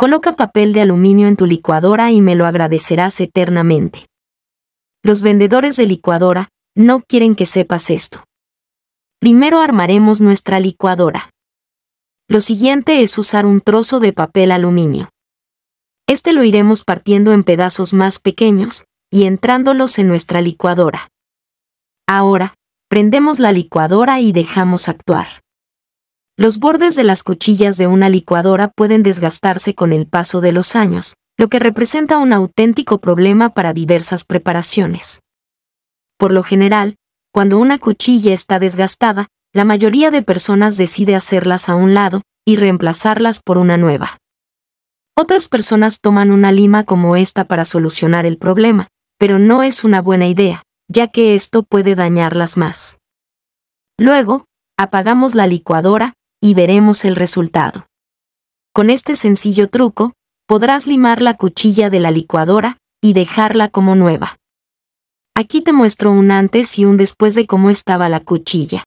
Coloca papel de aluminio en tu licuadora y me lo agradecerás eternamente. Los vendedores de licuadora no quieren que sepas esto. Primero armaremos nuestra licuadora. Lo siguiente es usar un trozo de papel aluminio. Este lo iremos partiendo en pedazos más pequeños y entrándolos en nuestra licuadora. Ahora, prendemos la licuadora y dejamos actuar. Los bordes de las cuchillas de una licuadora pueden desgastarse con el paso de los años, lo que representa un auténtico problema para diversas preparaciones. Por lo general, cuando una cuchilla está desgastada, la mayoría de personas decide hacerlas a un lado y reemplazarlas por una nueva. Otras personas toman una lima como esta para solucionar el problema, pero no es una buena idea, ya que esto puede dañarlas más. Luego, apagamos la licuadora y veremos el resultado. Con este sencillo truco, podrás limar la cuchilla de la licuadora y dejarla como nueva. Aquí te muestro un antes y un después de cómo estaba la cuchilla.